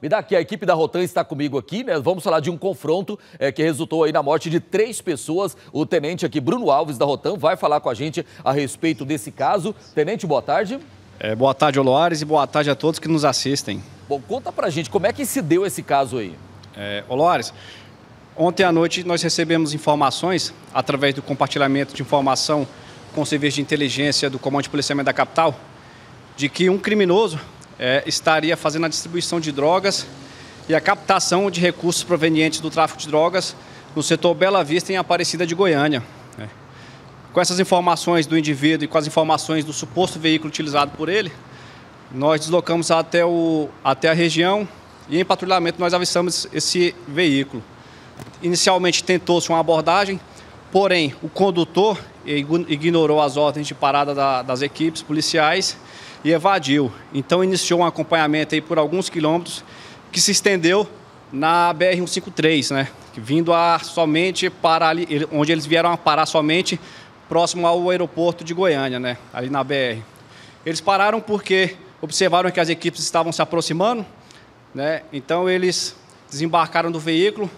Me dá aqui, a equipe da Rotan está comigo aqui, né? Vamos falar de um confronto é, que resultou aí na morte de três pessoas. O tenente aqui, Bruno Alves, da Rotan, vai falar com a gente a respeito desse caso. Tenente, boa tarde. É, boa tarde, Oloares, e boa tarde a todos que nos assistem. Bom, conta pra gente, como é que se deu esse caso aí? É, Oloares, ontem à noite nós recebemos informações, através do compartilhamento de informação com o serviço de inteligência do Comando de Policiamento da Capital, de que um criminoso é, estaria fazendo a distribuição de drogas e a captação de recursos provenientes do tráfico de drogas no setor Bela Vista em Aparecida de Goiânia. É. Com essas informações do indivíduo e com as informações do suposto veículo utilizado por ele, nós deslocamos até, o, até a região e em patrulhamento nós avistamos esse veículo. Inicialmente tentou-se uma abordagem, porém o condutor ignorou as ordens de parada da, das equipes policiais e evadiu. Então iniciou um acompanhamento aí por alguns quilômetros que se estendeu na BR-153, né? Vindo a somente para ali, onde eles vieram a parar somente próximo ao aeroporto de Goiânia, né? Ali na BR. Eles pararam porque observaram que as equipes estavam se aproximando, né? Então eles desembarcaram do veículo.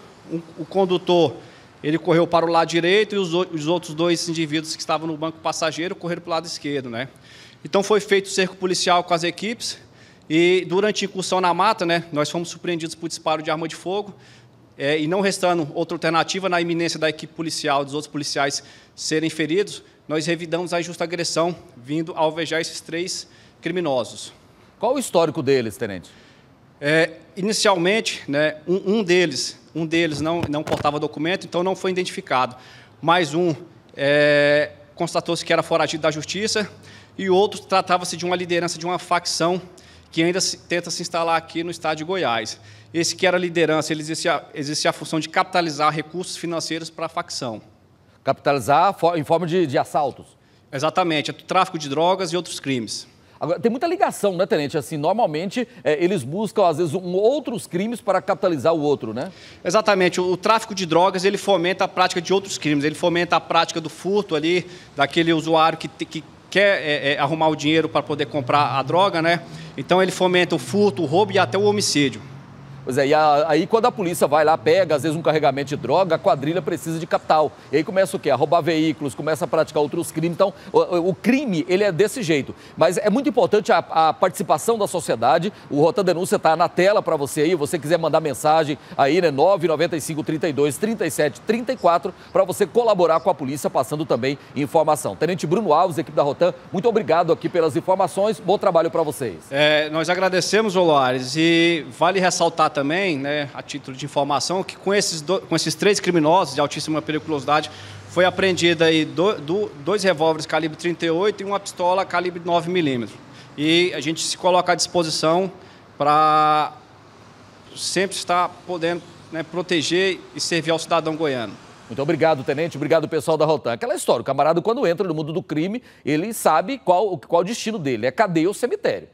O condutor ele correu para o lado direito e os, os outros dois indivíduos que estavam no banco passageiro correram para o lado esquerdo, né? Então foi feito o cerco policial com as equipes e durante a incursão na mata, né, nós fomos surpreendidos por disparo de arma de fogo é, e não restando outra alternativa na iminência da equipe policial, dos outros policiais serem feridos, nós revidamos a injusta agressão vindo alvejar esses três criminosos. Qual o histórico deles, tenente? É, inicialmente, né, um, um, deles, um deles não, não portava documento, então não foi identificado. Mais um é, constatou-se que era foragido da justiça e outro tratava-se de uma liderança de uma facção que ainda se, tenta se instalar aqui no estado de Goiás. Esse que era liderança, ele exercia, a função de capitalizar recursos financeiros para a facção. Capitalizar em forma de, de assaltos? Exatamente, é tráfico de drogas e outros crimes. Agora, tem muita ligação, né, Tenente? Assim, normalmente é, eles buscam, às vezes, um, outros crimes para capitalizar o outro, né? Exatamente. O, o, tráfico de drogas, ele fomenta a prática de outros crimes. Ele fomenta a prática do furto ali, daquele usuário que, que quer é, é, arrumar o dinheiro para poder comprar a droga, né? Então, ele fomenta o furto, o roubo e até o homicídio. Pois é, e a, aí quando a polícia vai lá, pega às vezes um carregamento de droga, a quadrilha precisa de capital. E aí começa o quê? A roubar veículos, começa a praticar outros crimes. Então, o, o crime, ele é desse jeito. Mas é muito importante a, a participação da sociedade. O Rota Denúncia está na tela para você aí. Você quiser mandar mensagem aí, né? 995 32 37 34 para você colaborar com a polícia, passando também informação. Tenente Bruno Alves, equipe da Rotan, muito obrigado aqui pelas informações. Bom trabalho para vocês. É, nós agradecemos, Olares, e vale ressaltar também também, né, a título de informação, que com esses, do, com esses três criminosos de altíssima periculosidade foi apreendida aí do, do, dois revólveres calibre 38 e uma pistola calibre 9mm. E a gente se coloca à disposição para sempre estar podendo né, proteger e servir ao cidadão goiano. Muito obrigado, tenente. Obrigado, pessoal da Rotan. Aquela história, o camarada, quando entra no mundo do crime, ele sabe qual, qual o destino dele, é cadeia ou cemitério.